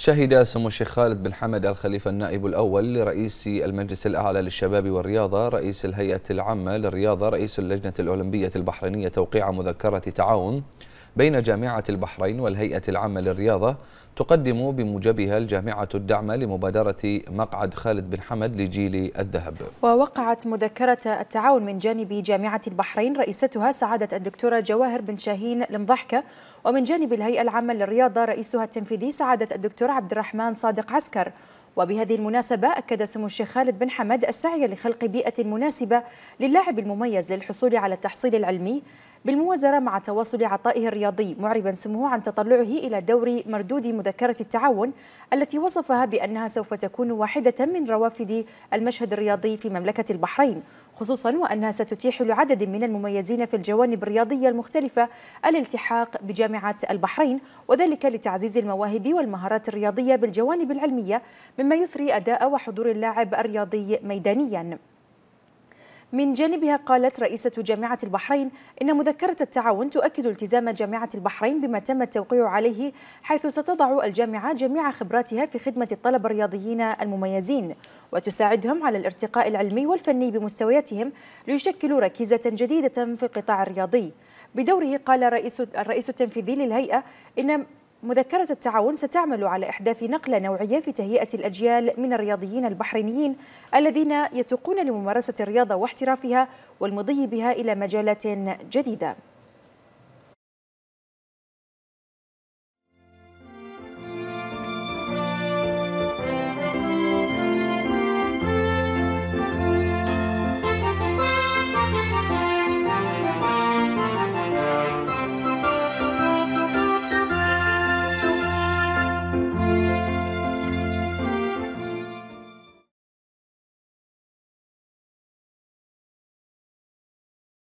شهد سمو الشيخ خالد بن حمد الخليفة النائب الأول لرئيس المجلس الأعلى للشباب والرياضة رئيس الهيئة العامة للرياضة رئيس اللجنة الأولمبية البحرينية توقيع مذكرة تعاون بين جامعة البحرين والهيئة العامة للرياضة تقدم بموجبها الجامعة الدعم لمبادرة مقعد خالد بن حمد لجيل الذهب ووقعت مذكرة التعاون من جانب جامعة البحرين رئيستها سعادة الدكتورة جواهر بن شاهين المضحكة ومن جانب الهيئة العامة للرياضة رئيسها التنفيذي سعادة الدكتور عبد الرحمن صادق عسكر وبهذه المناسبة أكد سمو الشيخ خالد بن حمد السعي لخلق بيئة مناسبة للاعب المميز للحصول على التحصيل العلمي بالموازرة مع تواصل عطائه الرياضي معربا سموه عن تطلعه إلى دور مردود مذكرة التعاون التي وصفها بأنها سوف تكون واحدة من روافد المشهد الرياضي في مملكة البحرين خصوصا وأنها ستتيح لعدد من المميزين في الجوانب الرياضية المختلفة الالتحاق بجامعة البحرين وذلك لتعزيز المواهب والمهارات الرياضية بالجوانب العلمية مما يثري أداء وحضور اللاعب الرياضي ميدانياً من جانبها قالت رئيسة جامعة البحرين إن مذكرة التعاون تؤكد التزام جامعة البحرين بما تم التوقيع عليه حيث ستضع الجامعة جميع خبراتها في خدمة الطلبة الرياضيين المميزين وتساعدهم على الارتقاء العلمي والفني بمستوياتهم ليشكلوا ركيزة جديدة في القطاع الرياضي بدوره قال الرئيس التنفيذي للهيئة إن مذكرة التعاون ستعمل على إحداث نقلة نوعية في تهيئة الأجيال من الرياضيين البحرينيين الذين يتوقون لممارسة الرياضة واحترافها والمضي بها إلى مجالات جديدة